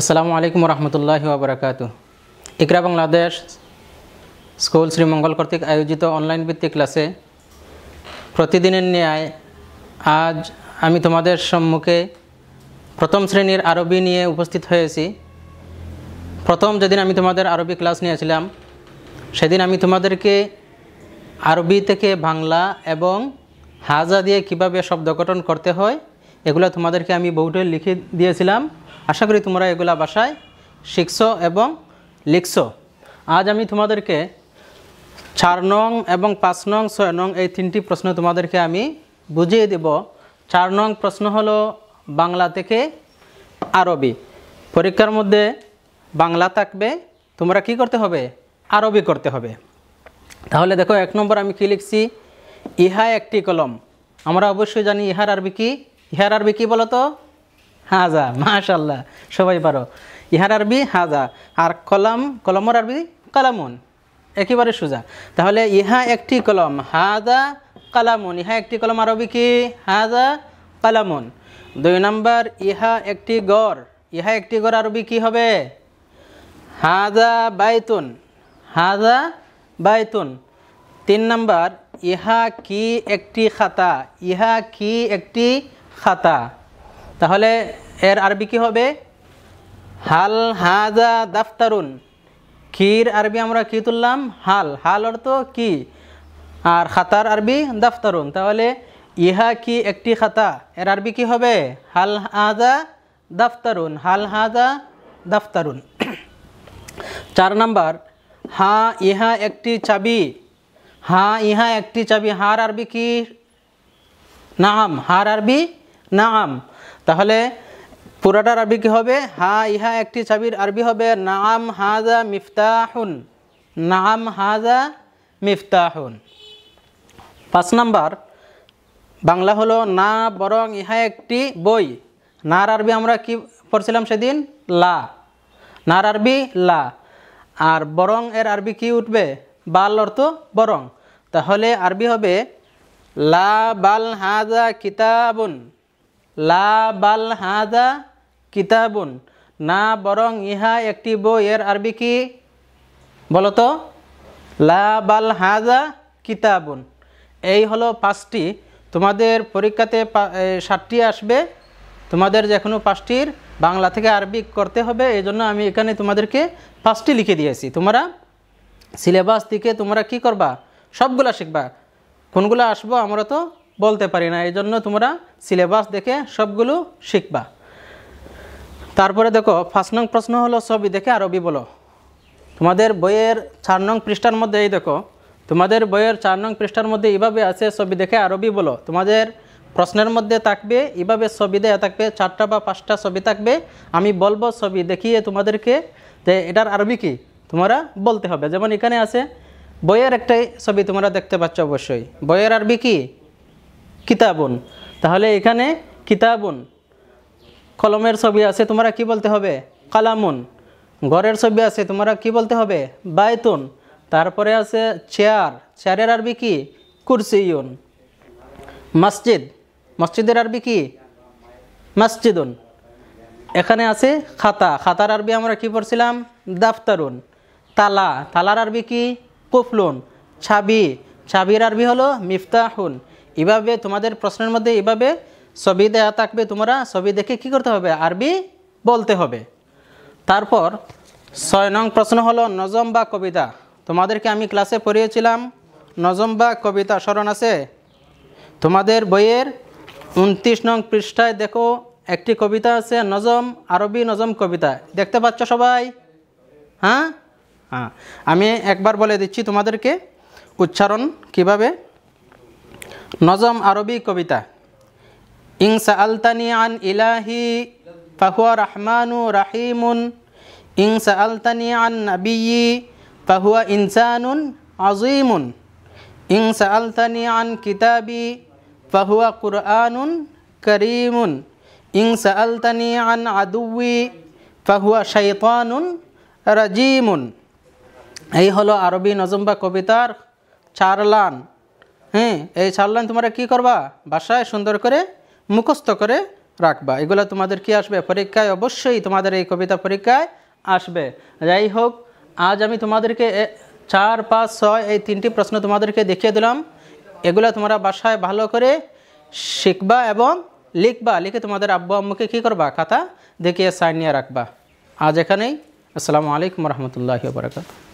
আসসালামু আলাইকুম রহমতুল্লাহ ওবরাকাত ইকরা বাংলাদেশ স্কুল শ্রীমঙ্গল কর্তৃক আয়োজিত অনলাইন ভিত্তিক ক্লাসে প্রতিদিনের ন্যায় আজ আমি তোমাদের সম্মুখে প্রথম শ্রেণীর আরবি নিয়ে উপস্থিত হয়েছি প্রথম যেদিন আমি তোমাদের আরবি ক্লাস নিয়েছিলাম সেদিন আমি তোমাদেরকে আরবি থেকে বাংলা এবং হাজা দিয়ে কীভাবে শব্দ গঠন করতে হয় এগুলো তোমাদেরকে আমি বহুটে লিখে দিয়েছিলাম আশা করি তোমরা এগুলা বাসায় শিখছো এবং লিখছো আজ আমি তোমাদেরকে চার নং এবং পাঁচ নং ছয় নং এই তিনটি প্রশ্ন তোমাদেরকে আমি বুঝিয়ে দেব চার নং প্রশ্ন হলো বাংলা থেকে আরবি পরীক্ষার মধ্যে বাংলা থাকবে তোমরা কি করতে হবে আরবি করতে হবে তাহলে দেখো এক নম্বর আমি কি লিখছি ইহা একটি কলম আমরা অবশ্যই জানি ইহার আরবি কি ইহার আরবি কী বলো তো হাজা মাশাল্লাহ সবাই পারো ইহার আরবি হাজা আর কলম কলমর আরবি কালামুন একেবারে সোজা তাহলে ইহা একটি কলম হাজা কালামুন ইহা একটি কলম আরবি কি হাজা কালামুন দুই নম্বর ইহা একটি গড় ইহা একটি গড় আরবি কি হবে হাজা বাইতুন হাজা বাইতুন তিন নম্বর ইহা কি একটি খাতা ইহা কি একটি খাতা তাহলে এর আরবি কি হবে হাল হাজা দাফতারুন কির আরবি আমরা কি তুললাম হাল হাল অর্থ কি আর খাতার আরবি দাফতারুন তাহলে ইহা কি একটি খাতা এর আরবি কি হবে হাল হাজা দাফতারুন হাল হাজা দাফতারুন চার নাম্বার হা ইহা একটি চাবি হা ইহা একটি চাবি হার আরবি কি নাম হার আরবি নাম তাহলে পুরাটার আরবি কী হবে হা ইহা একটি চাবির আরবি হবে নাম হাজা মিফতাহুন নাম হাজা মিফতাহুন পাঁচ নাম্বার বাংলা হলো না বরং ইহা একটি বই নার আরবি আমরা কি পড়ছিলাম সেদিন লা নার আরবি লা আর বরং এর আরবি কি উঠবে বাল অর্থ বরং তাহলে আরবি হবে লা বাল হাজা কিতাবুন লা বাল হাদা কিতাবুন না বরং ইহা একটি বই এর আরবি কি বলতো লা বাল হাজা কিতাবুন এই হলো পাঁচটি তোমাদের পরীক্ষাতে সাতটি আসবে তোমাদের যে কোনো পাঁচটির বাংলা থেকে আরবি করতে হবে এই জন্য আমি এখানে তোমাদেরকে পাঁচটি লিখে দিয়েছি তোমরা সিলেবাস থেকে তোমরা কি করবা সবগুলা শিখবা কোনগুলো আসবো আমরা তো বলতে পারি না এই জন্য তোমরা সিলেবাস দেখে সবগুলো শিখবা তারপরে দেখো ফার্স্ট নং প্রশ্ন হলো ছবি দেখে আরবি বলো তোমাদের বইয়ের চার নং পৃষ্ঠার মধ্যে এই দেখো তোমাদের বইয়ের চার নং পৃষ্ঠার মধ্যে এইভাবে আছে ছবি দেখে আরবি বলো তোমাদের প্রশ্নের মধ্যে থাকবে এভাবে ছবি দেয়া থাকবে চারটা বা পাঁচটা ছবি থাকবে আমি বলবো ছবি দেখিয়ে তোমাদেরকে যে এটার আরবি কি তোমরা বলতে হবে যেমন এখানে আছে বইয়ের একটাই ছবি তোমরা দেখতে পাচ্ছ অবশ্যই বইয়ের আরবি কী কিতাবন তাহলে এখানে কিতাবন কলমের ছবি আছে তোমরা কি বলতে হবে কালামুন ঘরের ছবি আছে তোমরা কি বলতে হবে বায়তুন তারপরে আছে চেয়ার চেয়ারের আরবি কি কুরসিউন মসজিদ মসজিদের আরবি কি মসজিদুন এখানে আছে খাতা খাতার আরবি আমরা কি পড়ছিলাম দাফতারুন তালা তালার আরবি কি কুফলুন ছাবি ছাবির আরবি হলো মিফতাহুন এভাবে তোমাদের প্রশ্নের মধ্যে এভাবে ছবি দেওয়া থাকবে তোমরা ছবি দেখে কি করতে হবে আরবি বলতে হবে তারপর ছয় নং প্রশ্ন হলো নজম বা কবিতা তোমাদেরকে আমি ক্লাসে পড়িয়েছিলাম নজম বা কবিতা স্মরণ আছে তোমাদের বইয়ের উনত্রিশ নং পৃষ্ঠায় দেখো একটি কবিতা আছে নজম আরবি নজম কবিতা দেখতে পাচ্ছ সবাই হ্যাঁ হ্যাঁ আমি একবার বলে দিচ্ছি তোমাদেরকে উচ্চারণ কিভাবে নজম আরবি কবিতা ইংসা আলতানি আন ইলাহি ফাহুয়া রহমানু রাহিমুন ইং আলতানি আন নাবিয়ি ফাহুয়া ইনসানুন আজিমুন ইংসা আলতানি আন কিতাবি ফাহুয়া কুরআনুন করিমুন ইং আলতানি আন আদুই ফাহুয়া শৈতানুন রাজিমুন এই হলো আরবি নজম বা কবিতার চার হ্যাঁ এই সারলাইন তোমরা কি করবা বাসায় সুন্দর করে মুখস্থ করে রাখবা এগুলো তোমাদের কি আসবে পরীক্ষায় অবশ্যই তোমাদের এই কবিতা পরীক্ষায় আসবে যাই হোক আজ আমি তোমাদেরকে চার পাঁচ ছয় এই তিনটি প্রশ্ন তোমাদেরকে দেখিয়ে দিলাম এগুলো তোমরা বাসায় ভালো করে শিখবা এবং লিখবা লিখে তোমাদের আব্বু আম্মুকে কী করবা খাতা দেখিয়ে সাইন নিয়ে রাখবা আজ এখানেই আসসালামু আলাইকুম রহমতুল্লাহ বারকাত